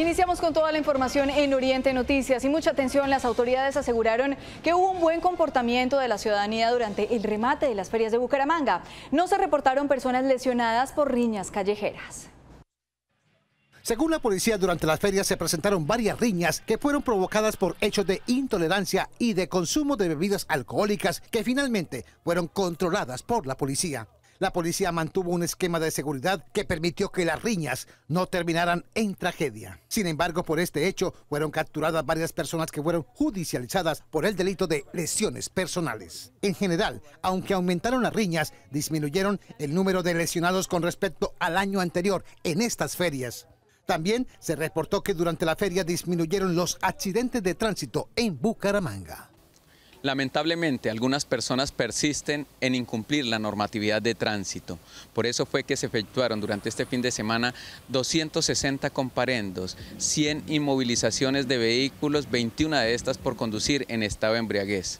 Iniciamos con toda la información en Oriente Noticias y mucha atención. Las autoridades aseguraron que hubo un buen comportamiento de la ciudadanía durante el remate de las ferias de Bucaramanga. No se reportaron personas lesionadas por riñas callejeras. Según la policía, durante las ferias se presentaron varias riñas que fueron provocadas por hechos de intolerancia y de consumo de bebidas alcohólicas que finalmente fueron controladas por la policía la policía mantuvo un esquema de seguridad que permitió que las riñas no terminaran en tragedia. Sin embargo, por este hecho fueron capturadas varias personas que fueron judicializadas por el delito de lesiones personales. En general, aunque aumentaron las riñas, disminuyeron el número de lesionados con respecto al año anterior en estas ferias. También se reportó que durante la feria disminuyeron los accidentes de tránsito en Bucaramanga. Lamentablemente, algunas personas persisten en incumplir la normatividad de tránsito. Por eso fue que se efectuaron durante este fin de semana 260 comparendos, 100 inmovilizaciones de vehículos, 21 de estas por conducir en estado de embriaguez.